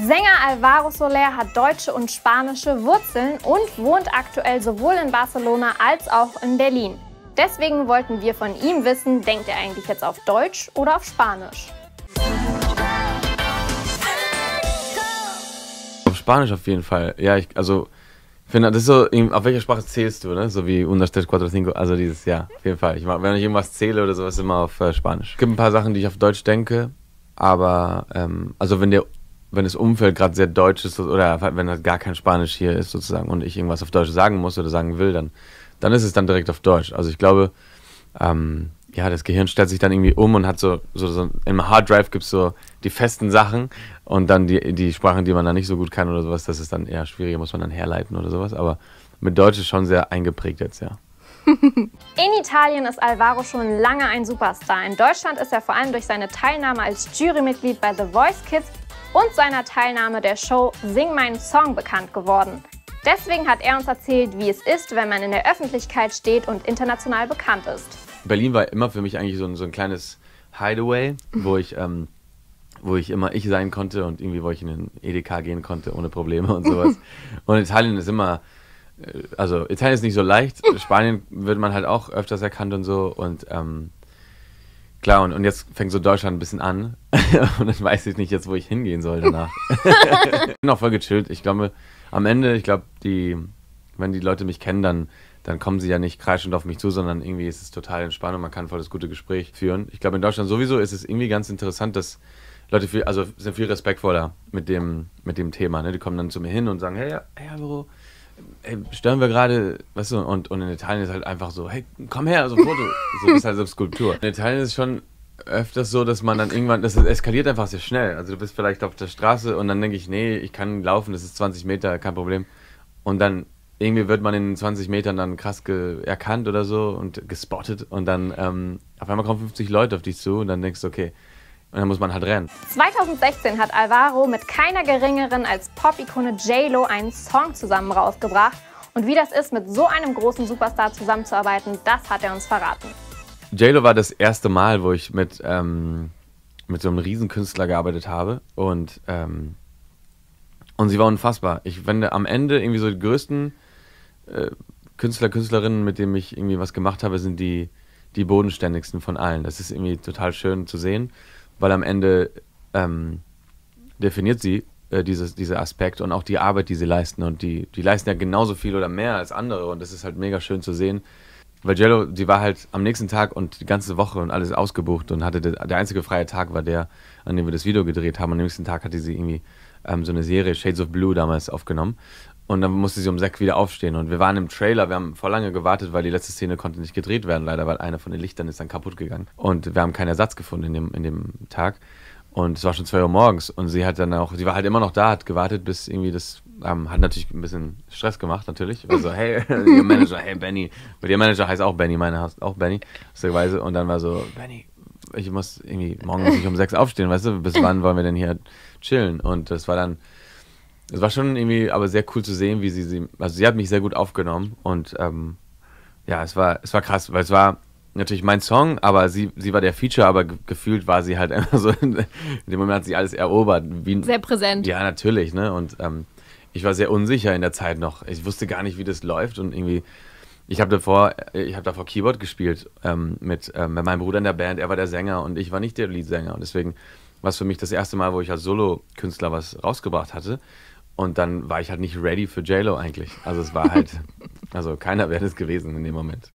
Sänger Alvaro Soler hat deutsche und spanische Wurzeln und wohnt aktuell sowohl in Barcelona als auch in Berlin. Deswegen wollten wir von ihm wissen, denkt er eigentlich jetzt auf Deutsch oder auf Spanisch? Auf Spanisch auf jeden Fall. Ja, ich, also, finde, das ist so, auf welcher Sprache zählst du, ne? So wie 1, 3, also dieses, ja, auf jeden Fall. Ich, wenn ich irgendwas zähle oder sowas, immer auf äh, Spanisch. Es gibt ein paar Sachen, die ich auf Deutsch denke, aber, ähm, also wenn der wenn das Umfeld gerade sehr deutsch ist oder wenn das gar kein Spanisch hier ist sozusagen und ich irgendwas auf Deutsch sagen muss oder sagen will, dann, dann ist es dann direkt auf Deutsch. Also ich glaube, ähm, ja, das Gehirn stellt sich dann irgendwie um und hat so, so, so im Hard Drive gibt es so die festen Sachen und dann die, die Sprachen, die man da nicht so gut kann oder sowas, das ist dann eher schwieriger, muss man dann herleiten oder sowas. Aber mit Deutsch ist schon sehr eingeprägt jetzt, ja. In Italien ist Alvaro schon lange ein Superstar. In Deutschland ist er vor allem durch seine Teilnahme als Jurymitglied bei The Voice Kids und seiner Teilnahme der Show Sing meinen Song bekannt geworden. Deswegen hat er uns erzählt, wie es ist, wenn man in der Öffentlichkeit steht und international bekannt ist. Berlin war immer für mich eigentlich so ein, so ein kleines Hideaway, wo ich, ähm, wo ich immer ich sein konnte und irgendwie, wo ich in den EDK gehen konnte ohne Probleme und sowas. und Italien ist immer, äh, also Italien ist nicht so leicht. Spanien wird man halt auch öfters erkannt und so. Und ähm, Klar, und, und jetzt fängt so Deutschland ein bisschen an. und dann weiß ich nicht jetzt, wo ich hingehen soll danach. ich bin auch voll gechillt. Ich glaube, am Ende, ich glaube, die, wenn die Leute mich kennen, dann, dann kommen sie ja nicht kreischend auf mich zu, sondern irgendwie ist es total entspannt und man kann voll das gute Gespräch führen. Ich glaube, in Deutschland sowieso ist es irgendwie ganz interessant, dass Leute viel, also sind viel respektvoller mit dem, mit dem Thema. Ne? Die kommen dann zu mir hin und sagen, hey, hey, Alvaro, hey, stören wir gerade, weißt du, und, und in Italien ist halt einfach so, hey, komm her, so ein Foto. so ist halt so Skulptur. In Italien ist schon öfters so, dass man dann irgendwann, das eskaliert einfach sehr schnell. Also du bist vielleicht auf der Straße und dann denke ich, nee, ich kann laufen, das ist 20 Meter, kein Problem. Und dann irgendwie wird man in 20 Metern dann krass erkannt oder so und gespottet und dann ähm, auf einmal kommen 50 Leute auf dich zu und dann denkst du, okay, und dann muss man halt rennen. 2016 hat Alvaro mit keiner geringeren als Pop-Ikone J-Lo einen Song zusammen rausgebracht. Und wie das ist, mit so einem großen Superstar zusammenzuarbeiten, das hat er uns verraten. J-Lo war das erste Mal, wo ich mit, ähm, mit so einem Riesenkünstler gearbeitet habe. Und, ähm, und sie war unfassbar. Ich wende am Ende irgendwie so die größten äh, Künstler, Künstlerinnen, mit denen ich irgendwie was gemacht habe, sind die, die bodenständigsten von allen. Das ist irgendwie total schön zu sehen weil am Ende ähm, definiert sie äh, dieses, dieser Aspekt und auch die Arbeit, die sie leisten. Und die, die leisten ja genauso viel oder mehr als andere. Und das ist halt mega schön zu sehen. Weil Jello, die war halt am nächsten Tag und die ganze Woche und alles ausgebucht und hatte der, einzige freie Tag war der, an dem wir das Video gedreht haben. Und am nächsten Tag hatte sie irgendwie ähm, so eine Serie Shades of Blue damals aufgenommen. Und dann musste sie um sechs wieder aufstehen. Und wir waren im Trailer, wir haben voll lange gewartet, weil die letzte Szene konnte nicht gedreht werden, leider, weil einer von den Lichtern ist dann kaputt gegangen. Und wir haben keinen Ersatz gefunden in dem, in dem Tag. Und es war schon zwei Uhr morgens. Und sie hat dann auch, sie war halt immer noch da, hat gewartet, bis irgendwie das, ähm, hat natürlich ein bisschen Stress gemacht, natürlich. Also, hey, ihr Manager, hey, Benny. Weil ihr Manager heißt auch Benny, meine heißt auch Benny, Und dann war so, Benny, ich muss irgendwie, morgen muss ich um sechs aufstehen, weißt du, bis wann wollen wir denn hier chillen? Und das war dann es war schon irgendwie, aber sehr cool zu sehen, wie sie sie, also sie hat mich sehr gut aufgenommen und ähm, ja, es war, es war krass, weil es war natürlich mein Song, aber sie, sie war der Feature, aber gefühlt war sie halt immer so, in dem Moment hat sie alles erobert. Wie, sehr präsent. Ja, natürlich, ne? Und ähm, ich war sehr unsicher in der Zeit noch. Ich wusste gar nicht, wie das läuft und irgendwie, ich habe davor, ich habe davor Keyboard gespielt ähm, mit, ähm, mit meinem Bruder in der Band, er war der Sänger und ich war nicht der Leadsänger und deswegen war es für mich das erste Mal, wo ich als Solo-Künstler was rausgebracht hatte und dann war ich halt nicht ready für JLo eigentlich. Also es war halt, also keiner wäre es gewesen in dem Moment.